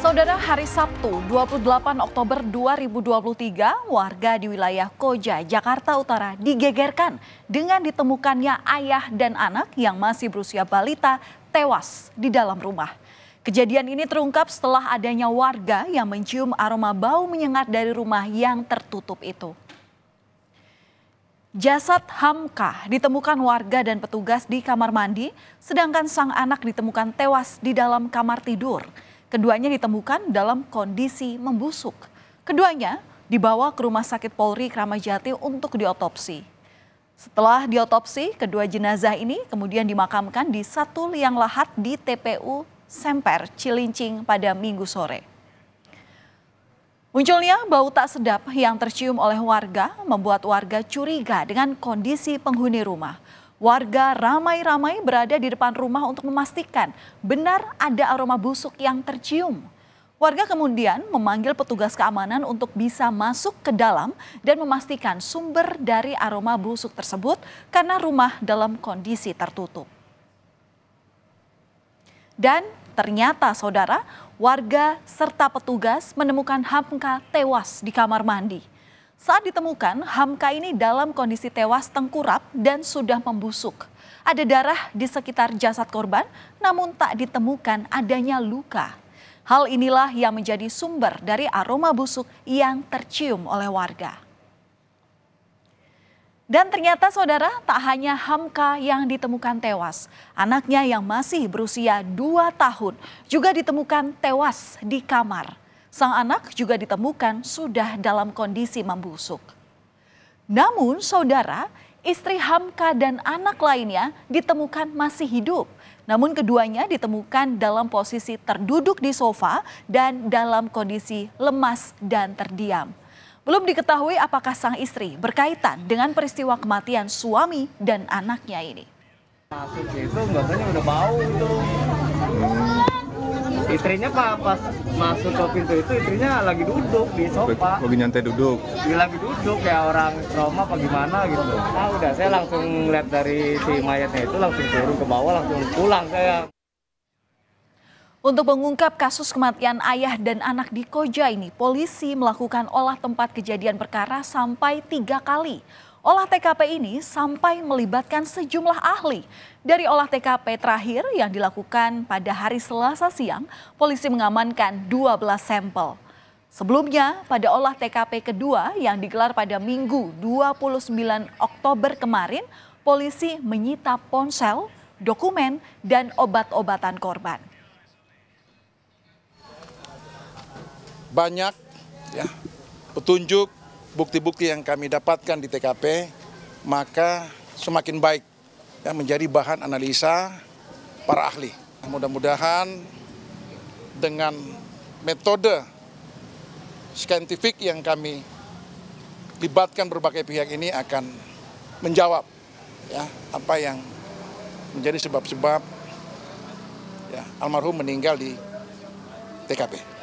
Saudara hari Sabtu 28 Oktober 2023 warga di wilayah Koja, Jakarta Utara digegerkan dengan ditemukannya ayah dan anak yang masih berusia balita tewas di dalam rumah. Kejadian ini terungkap setelah adanya warga yang mencium aroma bau menyengat dari rumah yang tertutup itu. Jasad Hamka ditemukan warga dan petugas di kamar mandi, sedangkan sang anak ditemukan tewas di dalam kamar tidur. Keduanya ditemukan dalam kondisi membusuk. Keduanya dibawa ke Rumah Sakit Polri Kramajati untuk diotopsi. Setelah diotopsi, kedua jenazah ini kemudian dimakamkan di satu liang lahat di TPU Semper, Cilincing pada minggu sore. Munculnya bau tak sedap yang tercium oleh warga membuat warga curiga dengan kondisi penghuni rumah warga ramai-ramai berada di depan rumah untuk memastikan benar ada aroma busuk yang tercium. Warga kemudian memanggil petugas keamanan untuk bisa masuk ke dalam dan memastikan sumber dari aroma busuk tersebut karena rumah dalam kondisi tertutup. Dan ternyata saudara, warga serta petugas menemukan Hamka tewas di kamar mandi. Saat ditemukan, Hamka ini dalam kondisi tewas tengkurap dan sudah membusuk. Ada darah di sekitar jasad korban, namun tak ditemukan adanya luka. Hal inilah yang menjadi sumber dari aroma busuk yang tercium oleh warga. Dan ternyata saudara tak hanya Hamka yang ditemukan tewas. Anaknya yang masih berusia 2 tahun juga ditemukan tewas di kamar. Sang anak juga ditemukan sudah dalam kondisi membusuk. Namun saudara, istri Hamka dan anak lainnya ditemukan masih hidup. Namun keduanya ditemukan dalam posisi terduduk di sofa dan dalam kondisi lemas dan terdiam. Belum diketahui apakah sang istri berkaitan dengan peristiwa kematian suami dan anaknya ini. Masuk itu udah bau itu istrinya pak pas masuk ke pintu itu istrinya lagi duduk di sofa lagi nyantai duduk dia lagi duduk kayak orang trauma apa gimana gitu nah udah saya langsung lihat dari si mayatnya itu langsung turun ke bawah langsung pulang saya untuk mengungkap kasus kematian ayah dan anak di Koja ini, polisi melakukan olah tempat kejadian perkara sampai tiga kali. Olah TKP ini sampai melibatkan sejumlah ahli. Dari olah TKP terakhir yang dilakukan pada hari Selasa siang, polisi mengamankan 12 sampel. Sebelumnya, pada olah TKP kedua yang digelar pada Minggu 29 Oktober kemarin, polisi menyita ponsel, dokumen, dan obat-obatan korban. Banyak ya petunjuk bukti-bukti yang kami dapatkan di TKP, maka semakin baik ya, menjadi bahan analisa para ahli. Mudah-mudahan dengan metode saintifik yang kami libatkan berbagai pihak ini akan menjawab ya apa yang menjadi sebab-sebab ya almarhum meninggal di TKP.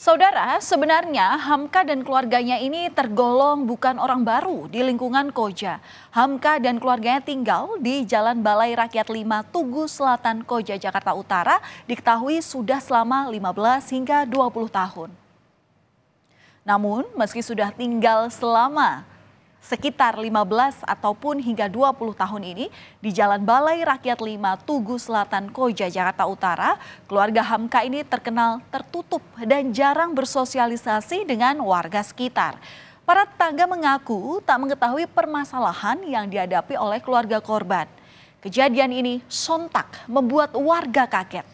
Saudara, sebenarnya Hamka dan keluarganya ini tergolong bukan orang baru di lingkungan Koja. Hamka dan keluarganya tinggal di Jalan Balai Rakyat 5 Tugu Selatan Koja, Jakarta Utara diketahui sudah selama 15 hingga 20 tahun. Namun, meski sudah tinggal selama sekitar 15 ataupun hingga 20 tahun ini di Jalan Balai Rakyat 5 Tugu Selatan Koja Jakarta Utara, keluarga Hamka ini terkenal tertutup dan jarang bersosialisasi dengan warga sekitar. Para tetangga mengaku tak mengetahui permasalahan yang dihadapi oleh keluarga korban. Kejadian ini sontak membuat warga kaget.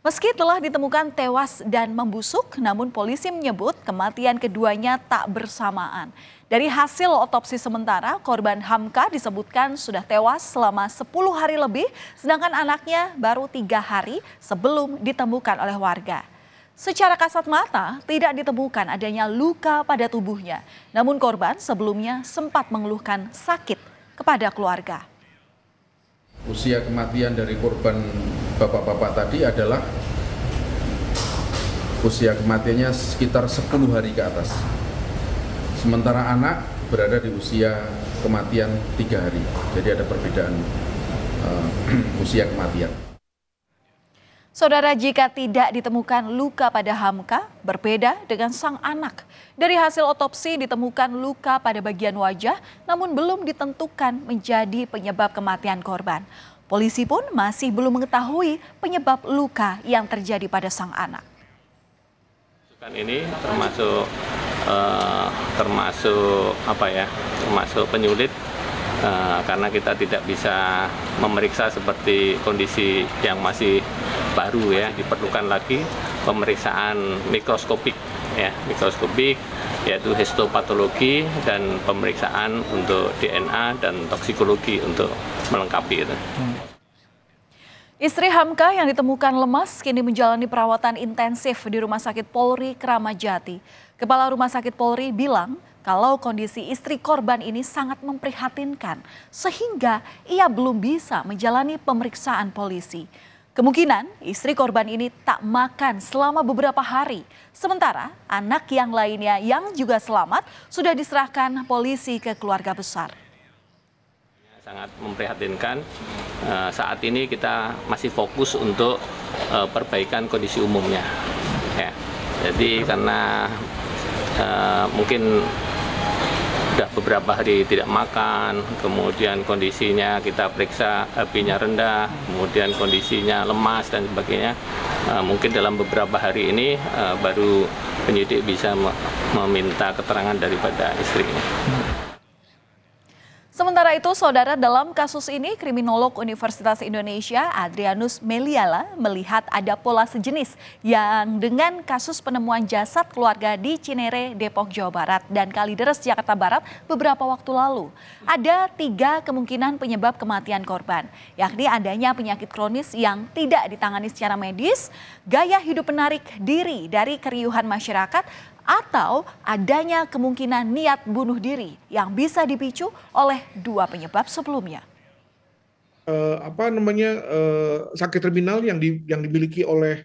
Meski telah ditemukan tewas dan membusuk, namun polisi menyebut kematian keduanya tak bersamaan. Dari hasil otopsi sementara, korban Hamka disebutkan sudah tewas selama 10 hari lebih, sedangkan anaknya baru tiga hari sebelum ditemukan oleh warga. Secara kasat mata, tidak ditemukan adanya luka pada tubuhnya. Namun korban sebelumnya sempat mengeluhkan sakit kepada keluarga. Usia kematian dari korban bapak-bapak tadi adalah usia kematiannya sekitar 10 hari ke atas. Sementara anak berada di usia kematian 3 hari. Jadi ada perbedaan uh, usia kematian. Saudara, jika tidak ditemukan luka pada Hamka, berbeda dengan sang anak. Dari hasil otopsi ditemukan luka pada bagian wajah, namun belum ditentukan menjadi penyebab kematian korban. Polisi pun masih belum mengetahui penyebab luka yang terjadi pada sang anak. Ini termasuk eh, termasuk apa ya? Termasuk penyulit eh, karena kita tidak bisa memeriksa seperti kondisi yang masih baru ya. Diperlukan lagi pemeriksaan mikroskopik ya mikroskopik yaitu histopatologi dan pemeriksaan untuk DNA dan toksikologi untuk melengkapi itu. Hmm. Istri Hamka yang ditemukan lemas kini menjalani perawatan intensif di Rumah Sakit Polri Kramajati. Kepala Rumah Sakit Polri bilang kalau kondisi istri korban ini sangat memprihatinkan sehingga ia belum bisa menjalani pemeriksaan polisi. Kemungkinan istri korban ini tak makan selama beberapa hari. Sementara anak yang lainnya yang juga selamat sudah diserahkan polisi ke keluarga besar. Ya, sangat memprihatinkan. Eh, saat ini kita masih fokus untuk eh, perbaikan kondisi umumnya. Ya, jadi karena eh, mungkin sudah beberapa hari tidak makan, kemudian kondisinya kita periksa apinya rendah, kemudian kondisinya lemas dan sebagainya. Eh, mungkin dalam beberapa hari ini eh, baru penyidik bisa meminta keterangan daripada istrinya. Sementara itu, saudara dalam kasus ini, kriminolog Universitas Indonesia Adrianus Meliala melihat ada pola sejenis yang dengan kasus penemuan jasad keluarga di Cinere, Depok, Jawa Barat dan Kalideres, Jakarta Barat beberapa waktu lalu. Ada tiga kemungkinan penyebab kematian korban, yakni adanya penyakit kronis yang tidak ditangani secara medis, gaya hidup menarik diri dari keriuhan masyarakat, atau adanya kemungkinan niat bunuh diri yang bisa dipicu oleh dua penyebab sebelumnya. Uh, apa namanya uh, sakit terminal yang di, yang dimiliki oleh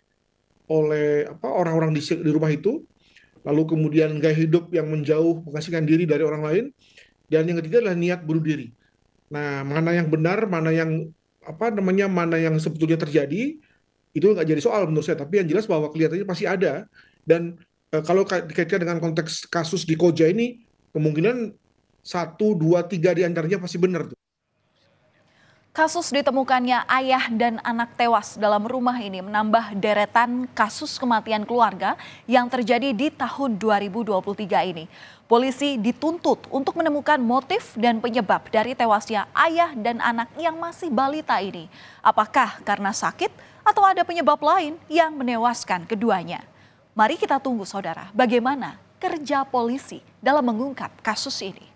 oleh apa orang-orang di, di rumah itu, lalu kemudian gaya hidup yang menjauh mengasingkan diri dari orang lain, dan yang ketiga adalah niat bunuh diri. Nah, mana yang benar, mana yang apa namanya, mana yang sebetulnya terjadi, itu nggak jadi soal menurut saya. Tapi yang jelas bahwa kelihatannya pasti ada dan Eh, kalau dikaitkan dengan konteks kasus di koja ini kemungkinan satu dua tiga di antaranya pasti benar tuh. Kasus ditemukannya ayah dan anak tewas dalam rumah ini menambah deretan kasus kematian keluarga yang terjadi di tahun 2023 ini. Polisi dituntut untuk menemukan motif dan penyebab dari tewasnya ayah dan anak yang masih balita ini. Apakah karena sakit atau ada penyebab lain yang menewaskan keduanya? Mari kita tunggu saudara bagaimana kerja polisi dalam mengungkap kasus ini.